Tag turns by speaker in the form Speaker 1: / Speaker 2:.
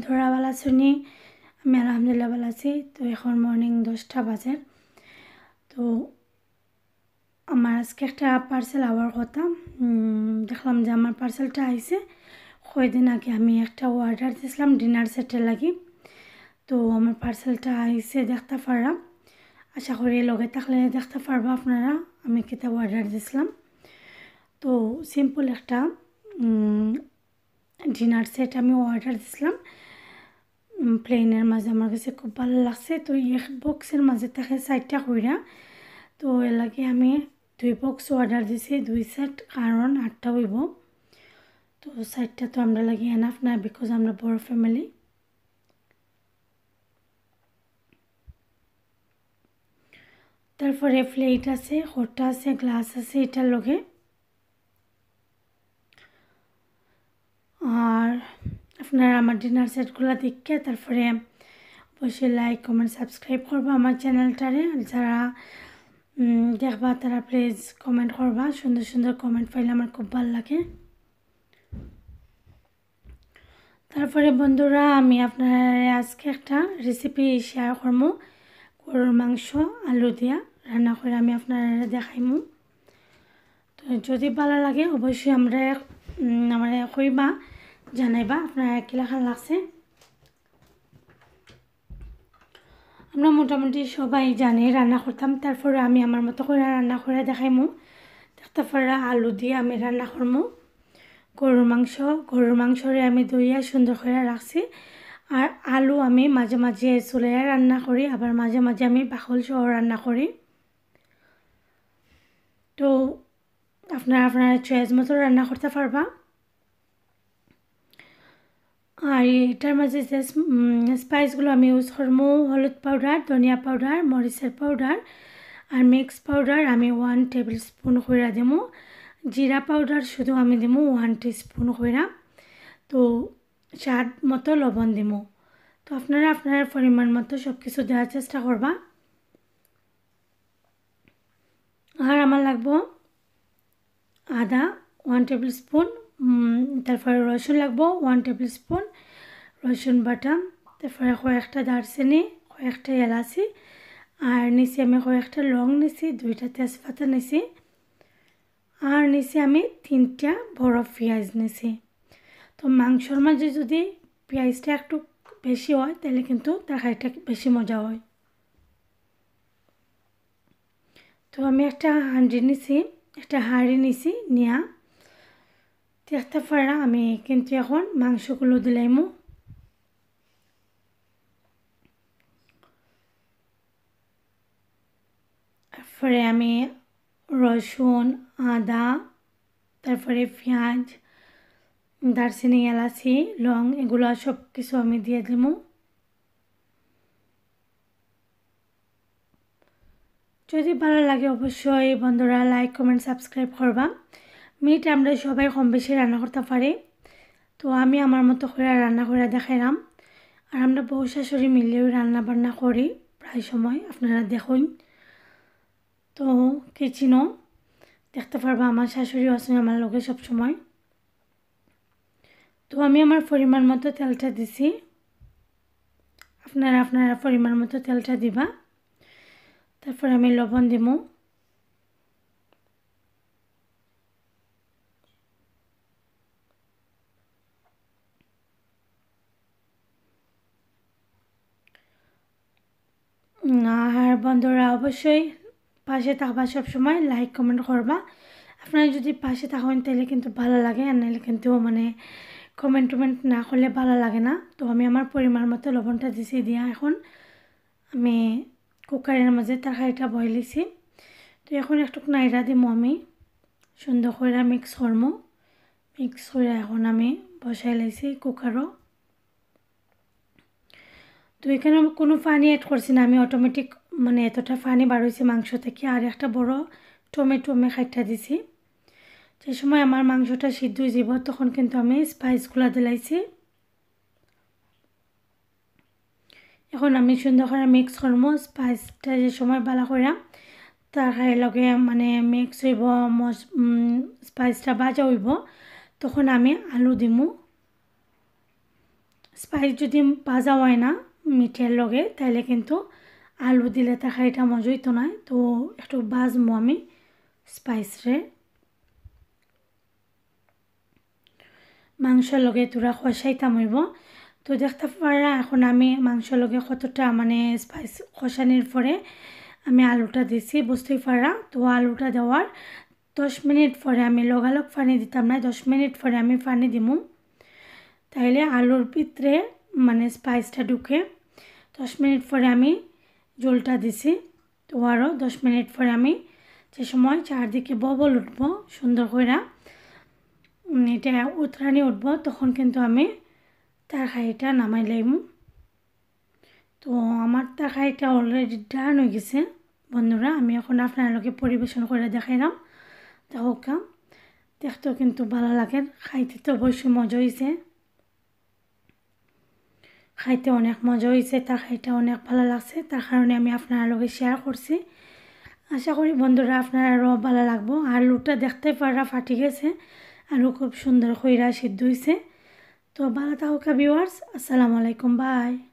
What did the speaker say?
Speaker 1: বন্ধুরা ভালো নি আমি আলহামদুলিল্লাহ ভালো আছি তো এখন মর্নিং দশটা বাজে তো আমার আজকে একটা পার্সেল আওয়ার কথা দেখলাম যে আমার পার্সেলটা আইছে কয়েকদিন আগে আমি একটা অর্ডার দিয়েছিলাম ডিনার সেটের লাগি তো আমার পার্সেলটা আইছে দেখতে পারলাম আশা করি লগে থাকলে দেখতে পারবো আপনারা আমি কিতাব অর্ডার দিয়েছিলাম তো সিম্পল একটা ডিনার সেট আমি অর্ডার দিয়েছিলাম প্লেনের মাঝে আমার কাছে খুব ভালো লাগছে তো এক বক্সের মাঝে থাকে চারটা কইরা তো এর আমি দুই বক্স অর্ডার দিছি দুই সেট কারণ আটটা হইব তো চারটা তো আমরা লাগে এনাফ না বিকজ আমরা বড় ফ্যামিলি তারপরে প্লেট আছে হোটা আছে গ্লাস আছে এটার লগে আপনারা আমার ডিনার সেটগুলো দেখে তারপরে অবশ্যই লাইক কমেন্ট সাবস্ক্রাইব করবা আমার চ্যানেলটারে যারা দেখবা তারা প্লিজ কমেন্ট করবা সুন্দর সুন্দর কমেন্ট পাইলে আমার খুব ভালো লাগে তারপরে বন্ধুরা আমি আপনার আজকে একটা রেসিপি শেয়ার করবো গরুর মাংস আলু দিয়া রান্না করে আমি আপনার দেখাইমু তো যদি ভালো লাগে অবশ্যই আমরা আমার কইবা জানাইবা আপনার কিলাখান লাগছে আমরা মোটামুটি সবাই জানি রান্না করতাম তারপরে আমি আমার মতো করে রান্না করে দেখাইমু তারপরে আলু দিয়ে আমি রান্না করমু গরুর মাংস গরুর মাংসরে আমি ধুইয়া সুন্দর করে রাখছি আর আলু আমি মাঝে মাঝে চুলে রান্না করি আবার মাঝে মাঝে আমি বাকল সহ রান্না করি তো আপনারা আপনারা চয়েস মতো রান্না করতে পারবা আর এটার মাঝে যে স্পাইসগুলো আমি ইউজ করবো হলুদ পাউডার ধনিয়া পাউডার মরিচের পাউডার আর মিক্স পাউডার আমি ওয়ান টেবিল স্পুন কইরা দেবো জিরা পাউডার শুধু আমি দেবো ওয়ান স্পুন কইরা তো স্বাদ মতো লবণ দেবো তো আপনারা আপনার পরিমাণ মতো সব কিছু দেওয়ার চেষ্টা করবা আর আমার লাগবো আদা ওয়ান টেবিল স্পুন তারপরে রসুন লাগবো ওয়ান টেবিল স্পুন রসুন বাটাম তারপরে কয়েকটা দারচিনি কয়েকটা এলাচি আর নিচে আমি কয়েকটা লং নিছি দুইটা তেজপাতা নিছি আর নিচে আমি তিনটা বড় পেঁয়াজ নিছি তো মাংসর মাঝে যদি পেঁয়াজটা একটু বেশি হয় তাহলে কিন্তু তরকারিটা বেশি মজা হয় তো আমি একটা হাঁড়ি নিছি একটা হাঁড়ি নিছি নিয়া তেস্তা ফাড়া আমি কিন্তু এখন মাংসগুলো দিলাইমো তারপরে আমি রসুন আদা তারপরে পেঁয়াজ দারচিনি এলাচি লং এগুলো সব কিছু আমি দিয়ে দিব যদি ভালো লাগে অবশ্যই বন্ধুরা লাইক কমেন্ট সাবস্ক্রাইব করবা মিট আমরা সবাই কম বেশি রান্না করতে পারি তো আমি আমার মতো করে রান্না করে দেখাইলাম আর আমরা বউ শাশুড়ি মিলেও রান্না বান্না করি প্রায় সময় আপনারা দেখুন তো কিচিনও দেখতে পারবো আমার শাশুড়ি আছেন আমার লোকে সময় তো আমি আমার পরিমাণ মতো তেলটা দিছি আপনারা আপনারা পরিমাণ মতো তেলটা দিবা তারপর আমি লবণ দিমু আর বন্ধুরা অবশ্যই পাশে থাকবা সবসময় লাইক কমেন্ট করবা আপনারা যদি পাশে থাকেন তাহলে কিন্তু ভালো লাগে আর নাহলে কিন্তু মানে কমেন্ট টমেন্ট না করলে ভালো লাগে না তো আমি আমার পরিমাণ মতো লবণটা দিছি দিয়া এখন আমি কুকারের মাঝে তরকারিটা বইলিছি তো এখন একটু নাইরা দিমো আমি সুন্দর করে মিক্স করমো মিক্স করে এখন আমি বসাই লাইছি কুকারও তো এখানে আমি কোনো পানি অ্যাড করছি না আমি অটোমেটিক মানে এতটা পানি বাড়িয়েছি মাংস থেকে আর একটা বড় টমেটো আমি খাইটা দিছি যে সময় আমার মাংসটা সিদ্ধ যাব তখন কিন্তু আমি স্পাইসগুলো দিলাইছি এখন আমি সুন্দর করে মিক্স করবো স্পাইসটা যে সময় ভালো করাম তার লগে মানে মিক্স হইব স্পাইসটা বাজা হইব তখন আমি আলু দিমু স্পাইস যদি ভাজা হয় না মিঠের লগে তাইলে কিন্তু আলু দিলে এটা মজুই তো নাই তো একটু বাজমো আমি স্পাইসরে মাংস লগে তোরা খসাইতাম হইব তো দেখতে পারা এখন আমি মাংস লগে কতটা মানে স্পাইস খসানির পরে আমি আলুটা দিছি বুঝতেই পারা তো আলুটা দেওয়ার দশ মিনিট পরে আমি লগালগ পানি দিতাম না দশ মিনিট পরে আমি পানি দিমু তাইলে আলুর ভিতরে মানে স্পাইসটা ঢুকে দশ মিনিট পরে আমি জলটা দিছি তো আরও দশ মিনিট পরে আমি যে সময় চারদিকে ববল উঠবো সুন্দর করে এটা উত্তরাণী উঠব তখন কিন্তু আমি খাইটা নামাই লাইম তো আমার খাইটা অলরেডি ডান হয়ে গেছে বন্ধুরা আমি এখন আপনারলোকে পরিবেশন করে নাম দেখো কাম দেখতেও কিন্তু ভালো লাগে খাইতে তো অবশ্যই মজা হয়েছে খাইতে অনেক মজা হয়েছে তা খাইতে অনেক ভালো লাগছে তার কারণে আমি আপনার লোক শেয়ার করছি আশা করি বন্ধুরা আপনার আরও ভালো লাগবো আর দেখতে পারা ফাটি গেছে আলু খুব সুন্দর খৈরা সিদ্ধ হয়েছে তো ভালো থাকুকা ভিওয়ার্স আসসালামু আলাইকুম বাই